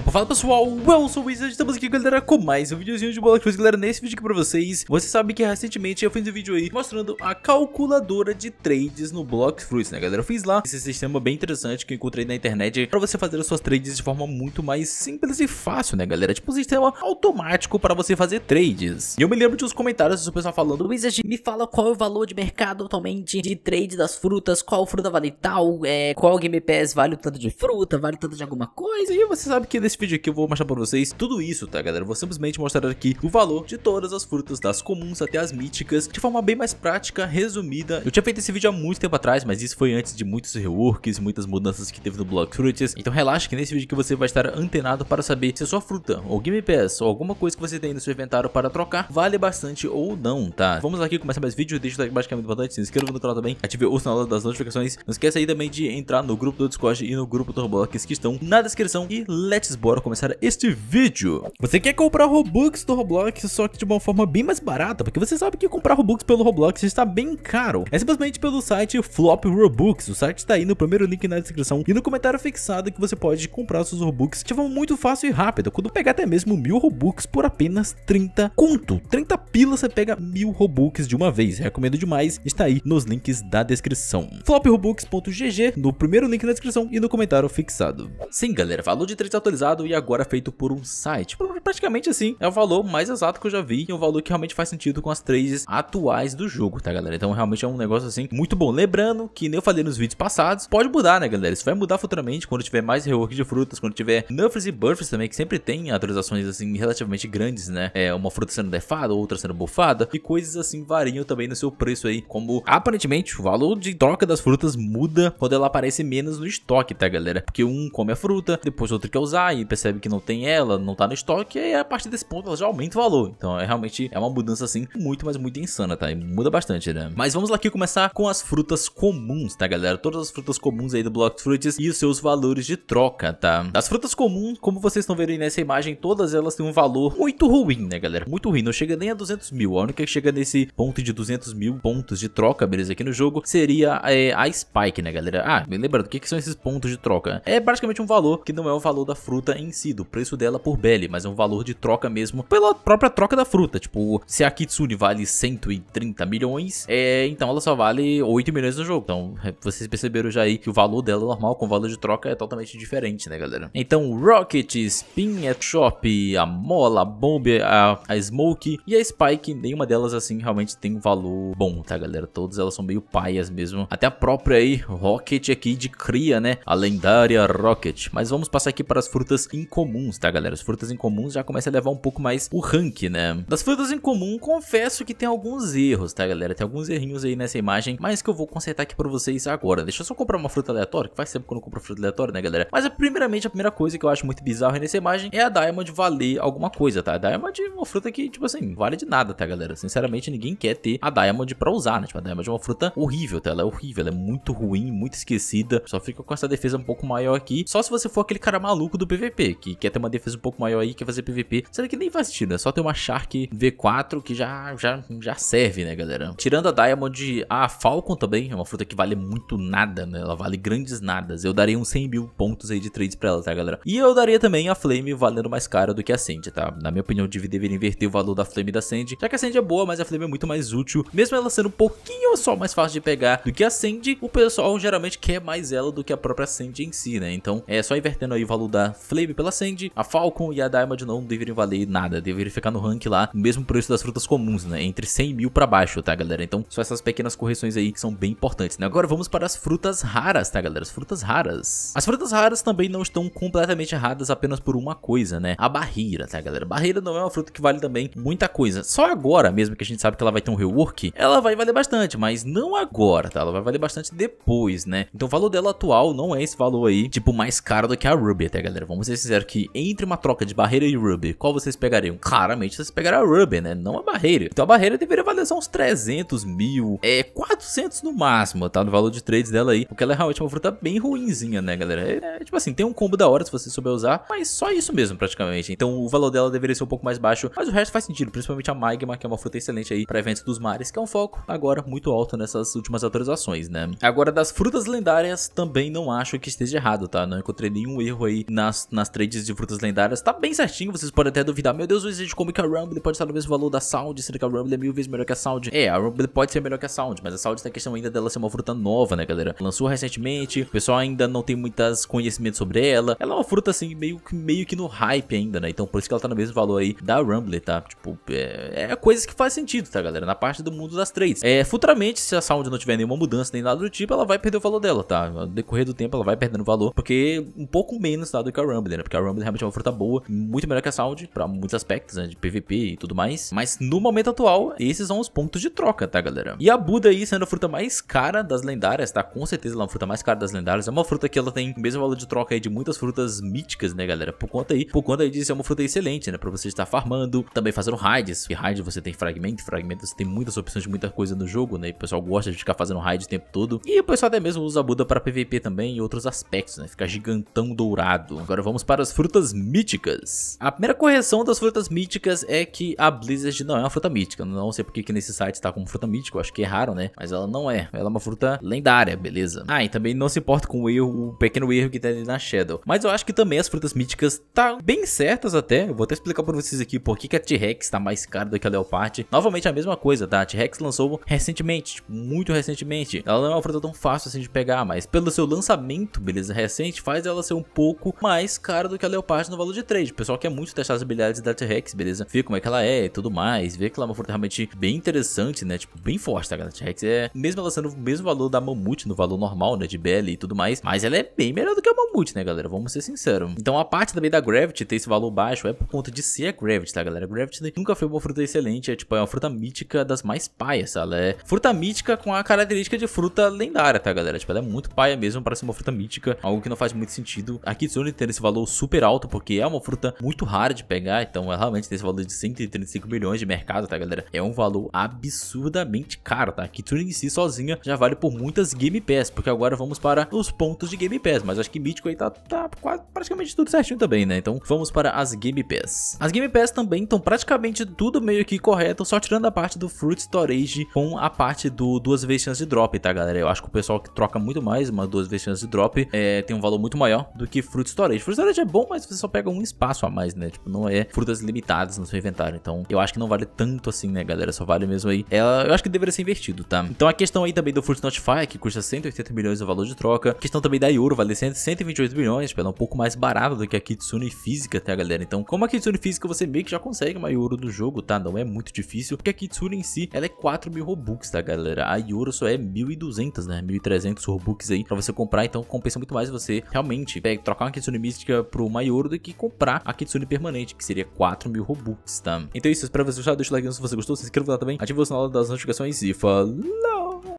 Opa, fala pessoal, eu sou o Wizard, estamos aqui galera com mais um videozinho de Bola Cruz Galera, nesse vídeo aqui pra vocês, você sabe que recentemente eu fiz um vídeo aí mostrando a calculadora de trades no Block Fruits, né galera? Eu fiz lá esse sistema bem interessante que eu encontrei na internet pra você fazer as suas trades de forma muito mais simples e fácil, né galera? Tipo um sistema automático pra você fazer trades. E eu me lembro de uns comentários do pessoal falando, Wizard, me fala qual é o valor de mercado atualmente de trade das frutas, qual fruta vale tal, é, qual Game Pass vale o tanto de fruta, vale o tanto de alguma coisa, e você sabe que nesse vídeo aqui eu vou mostrar pra vocês tudo isso, tá galera? vou simplesmente mostrar aqui o valor de todas as frutas, das comuns até as míticas, de forma bem mais prática, resumida. Eu tinha feito esse vídeo há muito tempo atrás, mas isso foi antes de muitos reworks, muitas mudanças que teve no Block Fruits. Então relaxa que nesse vídeo que você vai estar antenado para saber se a sua fruta, ou Game Pass, ou alguma coisa que você tem no seu inventário para trocar, vale bastante ou não, tá? Vamos aqui começar mais vídeo, deixa o like embaixo que é muito importante, se inscreva no canal também, ative o sinal das notificações, não esqueça aí também de entrar no grupo do Discord e no grupo do Roblox que estão na descrição e let's bora começar este vídeo. Você quer comprar Robux do Roblox, só que de uma forma bem mais barata, porque você sabe que comprar Robux pelo Roblox está bem caro. É simplesmente pelo site Flop Robux. O site está aí no primeiro link na descrição e no comentário fixado que você pode comprar seus Robux de forma muito fácil e rápida, quando pegar até mesmo mil Robux por apenas 30 conto. 30 pilas você pega mil Robux de uma vez. Recomendo demais, está aí nos links da descrição. Floprobux.gg no primeiro link na descrição e no comentário fixado. Sim, galera, Falou de três atualizações e agora feito por um site. É praticamente assim, é o valor mais exato que eu já vi e um é valor que realmente faz sentido com as trades atuais do jogo, tá galera? Então realmente é um negócio assim muito bom. Lembrando que nem eu falei nos vídeos passados, pode mudar, né galera? Isso vai mudar futuramente quando tiver mais rework de frutas, quando tiver nerfs e buffs também, que sempre tem atualizações assim relativamente grandes, né? É, uma fruta sendo defada, outra sendo bufada e coisas assim variam também no seu preço aí, como aparentemente o valor de troca das frutas muda quando ela aparece menos no estoque, tá galera? Porque um come a fruta, depois outro quer usar e percebe que não tem ela, não tá no estoque que aí é a partir desse ponto ela já aumenta o valor. Então é realmente é uma mudança assim muito, mas muito insana, tá? E muda bastante, né? Mas vamos lá aqui começar com as frutas comuns, tá, galera? Todas as frutas comuns aí do Block Fruits e os seus valores de troca, tá? As frutas comuns, como vocês estão vendo aí nessa imagem, todas elas têm um valor muito ruim, né, galera? Muito ruim, não chega nem a 200 mil. A única que chega nesse ponto de 200 mil pontos de troca, beleza, aqui no jogo, seria é, a Spike, né, galera? Ah, me lembrando, o que, que são esses pontos de troca? É praticamente um valor que não é o valor da fruta em si, do preço dela por Belly, mas é um valor de troca mesmo pela própria troca da fruta. Tipo, se a Kitsune vale 130 milhões, é, então ela só vale 8 milhões no jogo. Então, é, vocês perceberam já aí que o valor dela normal com o valor de troca é totalmente diferente, né, galera? Então, Rocket, Spin, Shop, a Mola, a Bomb, a, a Smoke e a Spike, nenhuma delas, assim, realmente tem um valor bom, tá, galera? Todas elas são meio paias mesmo. Até a própria aí, Rocket aqui de cria, né? A lendária Rocket. Mas vamos passar aqui para as frutas incomuns, tá, galera? As frutas incomuns alguns já começa a levar um pouco mais o rank, né? Das frutas em comum, confesso que tem alguns erros, tá galera? Tem alguns errinhos aí nessa imagem, mas que eu vou consertar aqui pra vocês agora. Deixa eu só comprar uma fruta aleatória, que faz tempo que eu não compro fruta aleatória, né galera? Mas primeiramente, a primeira coisa que eu acho muito bizarro nessa imagem é a Diamond valer alguma coisa, tá? A Diamond é uma fruta que, tipo assim, vale de nada, tá galera? Sinceramente, ninguém quer ter a Diamond pra usar, né? Tipo, a Diamond é uma fruta horrível, tá? Ela é horrível, ela é muito ruim, muito esquecida, só fica com essa defesa um pouco maior aqui. Só se você for aquele cara maluco do PVP, que quer ter uma defesa um pouco maior aí, quer fazer fazer PVP, Será que nem faz sentido, é só ter uma Shark V4 que já, já, já serve, né, galera? Tirando a Diamond, a Falcon também é uma fruta que vale muito nada, né? Ela vale grandes nadas. Eu daria uns 100 mil pontos aí de trades pra ela, tá, galera? E eu daria também a Flame valendo mais caro do que a Sandy, tá? Na minha opinião, deveria inverter o valor da Flame e da Sandy, já que a Sandy é boa, mas a Flame é muito mais útil, mesmo ela sendo um pouquinho só mais fácil de pegar do que a Sandy, o pessoal geralmente quer mais ela do que a própria Sandy em si, né? Então, é só invertendo aí o valor da Flame pela Sandy, a Falcon e a Diamond não deveriam valer nada, deveriam ficar no rank lá, no mesmo preço das frutas comuns, né? Entre 100 mil pra baixo, tá, galera? Então, só essas pequenas correções aí que são bem importantes, né? Agora vamos para as frutas raras, tá, galera? As frutas raras. As frutas raras também não estão completamente erradas apenas por uma coisa, né? A barreira, tá, galera? Barreira não é uma fruta que vale também muita coisa. Só agora mesmo que a gente sabe que ela vai ter um rework, ela vai valer bastante, mas não agora, tá? Ela vai valer bastante depois, né? Então o valor dela atual não é esse valor aí, tipo, mais caro do que a Ruby, tá, galera? Vamos ser sinceros que entre uma troca de barreira e Ruby, qual vocês pegariam? Claramente vocês pegariam a Ruby, né? Não a barreira. Então a barreira deveria valer só uns 300 mil, é 400 no máximo, tá? No valor de trades dela aí. Porque ela é realmente uma fruta bem ruinzinha, né, galera? É, é, tipo assim, tem um combo da hora se você souber usar, mas só isso mesmo, praticamente. Então o valor dela deveria ser um pouco mais baixo, mas o resto faz sentido, principalmente a Magma, que é uma fruta excelente aí para eventos dos mares, que é um foco agora muito alto nessas últimas atualizações, né? Agora, das frutas lendárias, também não acho que esteja errado, tá? Não encontrei nenhum erro aí nas, nas trades de frutas lendárias. Tá bem certinho vocês podem até duvidar. Meu Deus, o existe como que a Rumble pode estar no mesmo valor da Sound, sendo que a Rumble é mil vezes melhor que a Sound. É, a Rumble pode ser melhor que a Sound, mas a Sound tem a questão ainda dela ser uma fruta nova, né, galera? Lançou recentemente, o pessoal ainda não tem muitas conhecimentos sobre ela. Ela é uma fruta, assim, meio, meio que no hype ainda, né? Então, por isso que ela tá no mesmo valor aí da Rumble, tá? Tipo, é, é coisas que faz sentido, tá, galera? Na parte do mundo das trades. É, futuramente, se a Sound não tiver nenhuma mudança nem nada do tipo, ela vai perder o valor dela, tá? No decorrer do tempo, ela vai perdendo valor, porque um pouco menos, tá, do que a Rumble, né? Porque a Rumble realmente é uma fruta boa, muito melhor Metallica saúde, para muitos aspectos, né, de PVP e tudo mais. Mas no momento atual, esses são os pontos de troca, tá, galera? E a Buda aí sendo a fruta mais cara das lendárias, tá? Com certeza ela é uma fruta mais cara das lendárias. É uma fruta que ela tem o mesmo valor de troca aí de muitas frutas míticas, né, galera? Por conta aí, por conta aí disso é uma fruta excelente, né? Pra você estar farmando, também fazendo raids. E raid você tem fragmento, fragmento você tem muitas opções de muita coisa no jogo, né? E o pessoal gosta de ficar fazendo raid o tempo todo. E o pessoal até mesmo usa a Buda para PVP também e outros aspectos, né? Ficar gigantão dourado. Agora vamos para as frutas míticas. A a primeira correção das frutas míticas é que a Blizzard não é uma fruta mítica. Não sei porque que nesse site está como fruta mítica, acho que erraram, né? Mas ela não é. Ela é uma fruta lendária, beleza? Ah, e também não se importa com o erro, o pequeno erro que tem ali na Shadow. Mas eu acho que também as frutas míticas tá bem certas até. Eu vou até explicar para vocês aqui por que, a T-Rex tá mais cara do que a Leopard. Novamente a mesma coisa, tá? A T-Rex lançou recentemente, tipo, muito recentemente. Ela não é uma fruta tão fácil assim de pegar, mas pelo seu lançamento, beleza, recente, faz ela ser um pouco mais cara do que a Leopard no valor de trade. O pessoal quer queria muito testar as habilidades da T-Rex, beleza? Ver como é que ela é e tudo mais, ver que ela é uma fruta realmente bem interessante, né? Tipo, bem forte, tá, galera? T-Rex é, mesmo ela sendo o mesmo valor da Mamute, no valor normal, né? De Belly e tudo mais, mas ela é bem melhor do que a Mamute, né, galera? Vamos ser sinceros. Então, a parte também da Gravity ter esse valor baixo é por conta de ser a Gravity, tá, galera? A Gravity nunca foi uma fruta excelente, é tipo, é uma fruta mítica das mais paias, tá? ela é fruta mítica com a característica de fruta lendária, tá, galera? Tipo, ela é muito paia mesmo para ser uma fruta mítica, algo que não faz muito sentido. A Kitsune ter esse valor super alto, porque é uma fruta muito muito rara de pegar, então é realmente tem esse valor de 135 milhões de mercado, tá galera? É um valor absurdamente caro, tá? Que Turing em si sozinha já vale por muitas Game Pass, porque agora vamos para os pontos de Game Pass, mas acho que Mítico aí tá, tá quase, praticamente tudo certinho também, né? Então vamos para as Game Pass. As Game Pass também estão praticamente tudo meio que correto, só tirando a parte do Fruit Storage com a parte do duas vezes chance de drop, tá galera? Eu acho que o pessoal que troca muito mais, uma duas vezes chance de drop, é, tem um valor muito maior do que Fruit Storage. Fruit Storage é bom, mas você só pega um espaço a mais mais, né? Tipo, não é frutas limitadas no seu inventário. Então, eu acho que não vale tanto assim, né, galera? Só vale mesmo aí. Ela, é, eu acho que deveria ser invertido, tá? Então, a questão aí também do Fruit Notify, que custa 180 milhões o valor de troca. A questão também da Iuro, vale 128 milhões, tipo, ela é um pouco mais barata do que a Kitsune física, tá, galera? Então, como a Kitsune física, você meio que já consegue uma Iuro do jogo, tá? Não é muito difícil, porque a Kitsune em si, ela é 4 mil Robux, tá, galera? A Iuro só é 1.200, né? 1.300 Robux aí pra você comprar, então compensa muito mais você realmente é, trocar uma Kitsune mística pro maior do que comprar a Kitsune permanente, que seria 4 mil Robux, tá? Então é isso, espero que vocês gostaram, deixa o like se você gostou, se inscreva lá também, ativa o sinal das notificações e falou!